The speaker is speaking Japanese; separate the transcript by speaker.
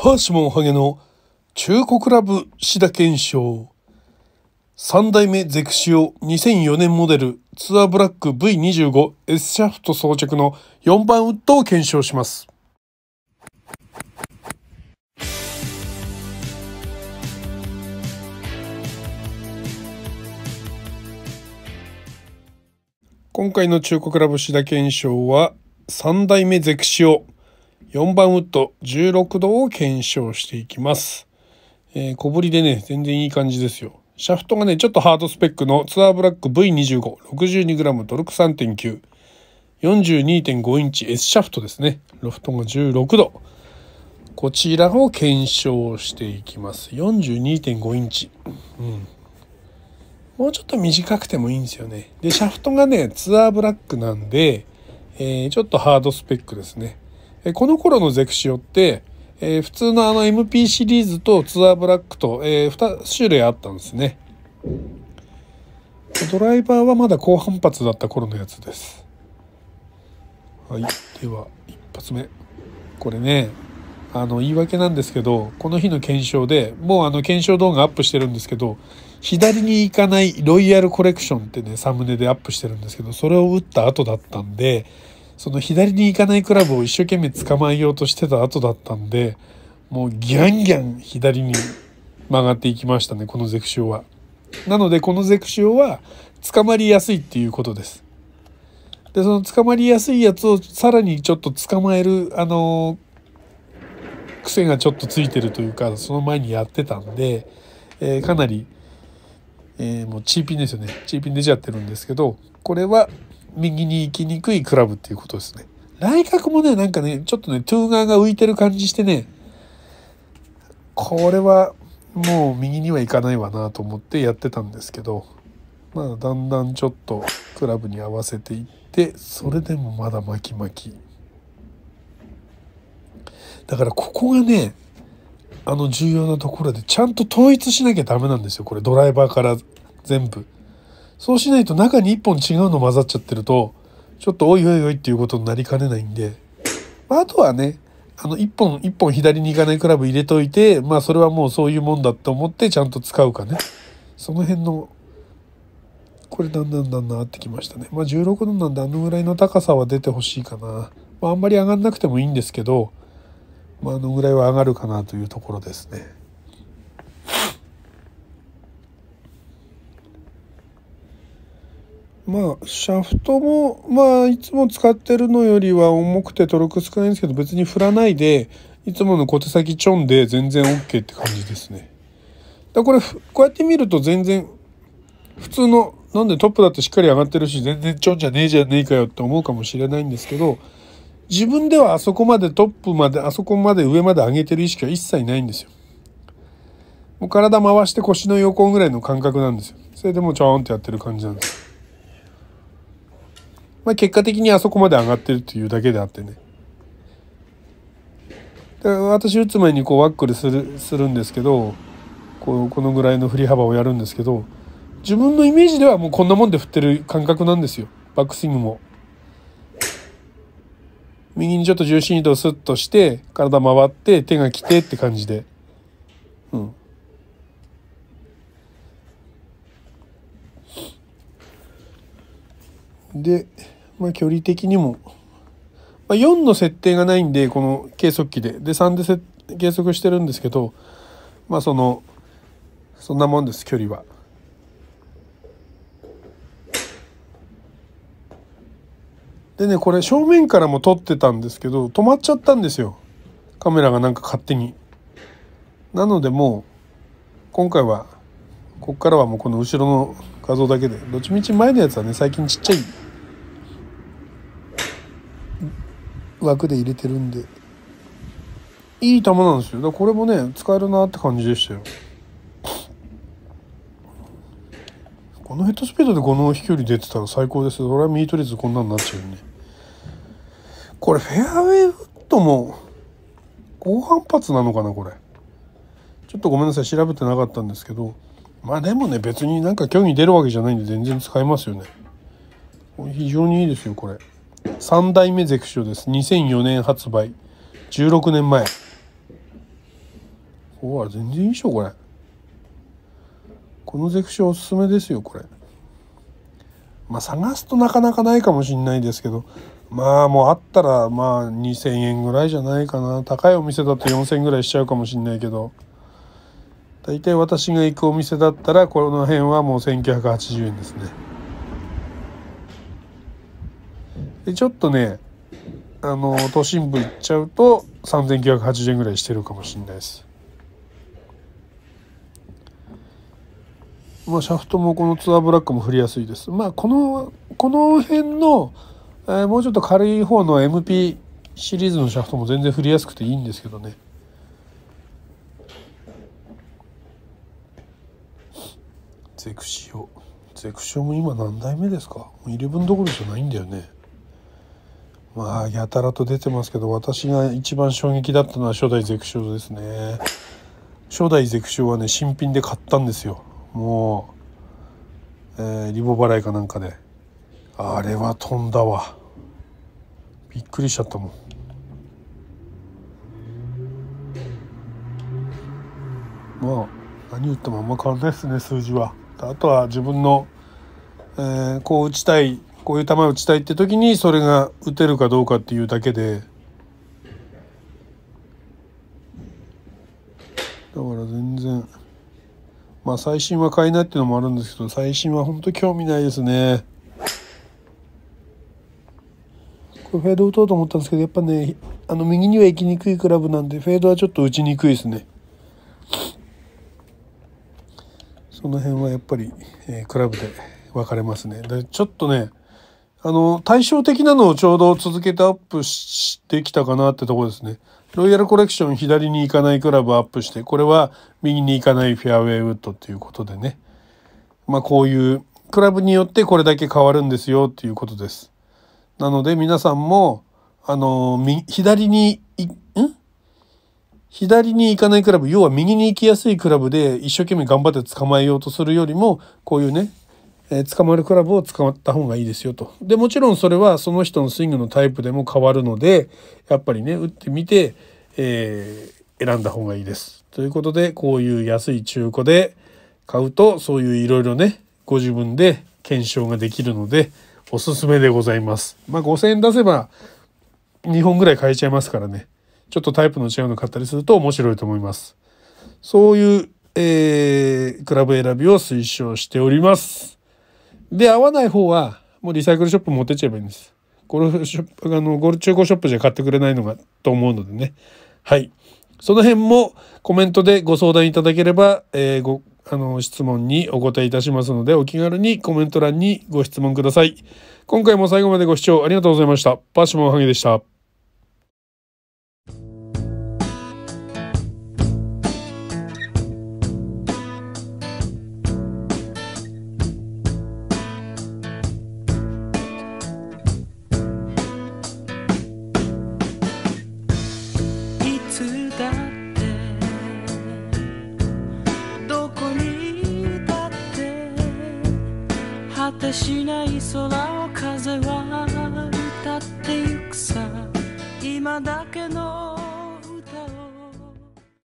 Speaker 1: パーシモンハゲの中古クラブシダ検証3代目ゼクシオ2004年モデルツアーブラック V25 S シャフト装着の4番ウッドを検証します。今回の中古クラブシダ検証は3代目ゼクシオ4番ウッド16度を検証していきます。えー、小ぶりでね、全然いい感じですよ。シャフトがね、ちょっとハードスペックのツアーブラック V25、62g、ドルク3.9、42.5インチ S シャフトですね。ロフトが16度。こちらを検証していきます。42.5インチ。うん。もうちょっと短くてもいいんですよね。で、シャフトがね、ツアーブラックなんで、えー、ちょっとハードスペックですね。えこの頃のゼクシオって、えー、普通のあの MP シリーズとツアーブラックと、えー、2種類あったんですね。ドライバーはまだ高反発だった頃のやつです。はい。では、一発目。これね、あの、言い訳なんですけど、この日の検証で、もうあの、検証動画アップしてるんですけど、左に行かないロイヤルコレクションってね、サムネでアップしてるんですけど、それを打った後だったんで、その左に行かないクラブを一生懸命捕まえようとしてた後だったんで、もうギャンギャン左に曲がっていきましたね、このゼクシオは。なので、このゼクシオは捕まりやすいっていうことです。で、その捕まりやすいやつをさらにちょっと捕まえる、あのー、癖がちょっとついてるというか、その前にやってたんで、えー、かなり、えー、もうチーピンですよね。チーピン出ちゃってるんですけど、これは右に行きにくいクラブっていうことですね。内角もね、なんかね、ちょっとね、トゥーガーが浮いてる感じしてね、これはもう右には行かないわなと思ってやってたんですけど、まあ、だんだんちょっとクラブに合わせていって、それでもまだ巻き巻き。だからここがね、あの重要なところでちゃんと統一しなきゃダメなんですよ。これドライバーから全部。そうしないと中に1本違うの混ざっちゃってると、ちょっとおいおいおいっていうことになりかねないんで、まあ、あとはね、あの、一本、一本左に行かないクラブ入れといて、まあ、それはもうそういうもんだと思ってちゃんと使うかね。その辺の、これだんだんだんだん合ってきましたね。まあ、16度なんであのぐらいの高さは出てほしいかな。まあ、あんまり上がんなくてもいいんですけど、まあ、あのぐらいは上がるかなというところですね。まあ、シャフトも、まあ、いつも使ってるのよりは重くてトルク少ないんですけど、別に振らないで、いつもの小手先ちょんで全然 OK って感じですね。だこれ、こうやって見ると全然、普通の、なんでトップだってしっかり上がってるし、全然ちょんじゃねえじゃねえかよって思うかもしれないんですけど、自分ではあそこまでトップまで、あそこまで上まで上げてる意識は一切ないんですよ。もう体回して腰の横ぐらいの感覚なんですよ。それでもうちょーんってやってる感じなんです。まあ、結果的にあそこまで上がってるというだけであってね。私打つ前にこうワックルするするんですけどこうこのぐらいの振り幅をやるんですけど自分のイメージではもうこんなもんで振ってる感覚なんですよバックスイングも。右にちょっと重心移動スッとして体回って手が来てって感じで。うん、でまあ、距離的にも、まあ、4の設定がないんでこの計測器でで3で計測してるんですけどまあそのそんなもんです距離は。でねこれ正面からも撮ってたんですけど止まっちゃったんですよカメラがなんか勝手に。なのでもう今回はここからはもうこの後ろの画像だけでどっちみち前のやつはね最近ちっちゃい枠で入れてるんでいい球なんですよだこれもね使えるなって感じでしたよこのヘッドスピードでこの飛距離出てたら最高ですそれはミート率こんなになっちゃうねこれフェアウェイウッドも高反発なのかなこれちょっとごめんなさい調べてなかったんですけどまあでもね別になんか距離出るわけじゃないんで全然使えますよね非常にいいですよこれ。3代目ゼクショです2004年発売16年前ほら全然いいでしょこれこのゼクショおすすめですよこれまあ探すとなかなかないかもしんないですけどまあもうあったらまあ2,000円ぐらいじゃないかな高いお店だと4,000円ぐらいしちゃうかもしんないけど大体私が行くお店だったらこの辺はもう1980円ですねでちょっとねあの都心部行っちゃうと3980円ぐらいしてるかもしれないですまあシャフトもこのツアーブラックも振りやすいですまあこのこの辺の、えー、もうちょっと軽い方の MP シリーズのシャフトも全然振りやすくていいんですけどねゼクシオゼクシオも今何代目ですかもう11どころじゃないんだよねまあやたらと出てますけど私が一番衝撃だったのは初代ゼクショですね初代ゼクショはね新品で買ったんですよもう、えー、リボ払いかなんかであれは飛んだわびっくりしちゃったもんまあ何言ってもあんま変わんないですね数字はあとは自分の、えー、こう打ちたいこういう球打ちたいって時にそれが打てるかどうかっていうだけでだから全然まあ最新は買えないっていうのもあるんですけど最新は本当興味ないですねこれフェード打とうと思ったんですけどやっぱねあの右には行きにくいクラブなんでフェードはちょっと打ちにくいですねその辺はやっぱり、えー、クラブで分かれますね。でちょっとねあの、対照的なのをちょうど続けてアップしてきたかなってとこですね。ロイヤルコレクション左に行かないクラブアップして、これは右に行かないフェアウェイウッドっていうことでね。まあこういうクラブによってこれだけ変わるんですよっていうことです。なので皆さんも、あの、左に、ん左に行かないクラブ、要は右に行きやすいクラブで一生懸命頑張って捕まえようとするよりも、こういうね、えー、捕まるクラブを捕まった方がいいですよと。でもちろんそれはその人のスイングのタイプでも変わるのでやっぱりね打ってみて、えー、選んだ方がいいです。ということでこういう安い中古で買うとそういういろいろねご自分で検証ができるのでおすすめでございます。まあ、5,000円出せば2本ぐらい買えちゃいますからねちょっとタイプの違うの買ったりすると面白いと思います。そういう、えー、クラブ選びを推奨しております。で、合わない方は、もうリサイクルショップ持ってっちゃえばいいんです。ゴルフショップ、あの、ゴル中古ショップじゃ買ってくれないのが、と思うのでね。はい。その辺もコメントでご相談いただければ、えー、ご、あの、質問にお答えいたしますので、お気軽にコメント欄にご質問ください。今回も最後までご視聴ありがとうございました。パシモンハゲでした。果てしない空を風は歌ってゆくさ今だけの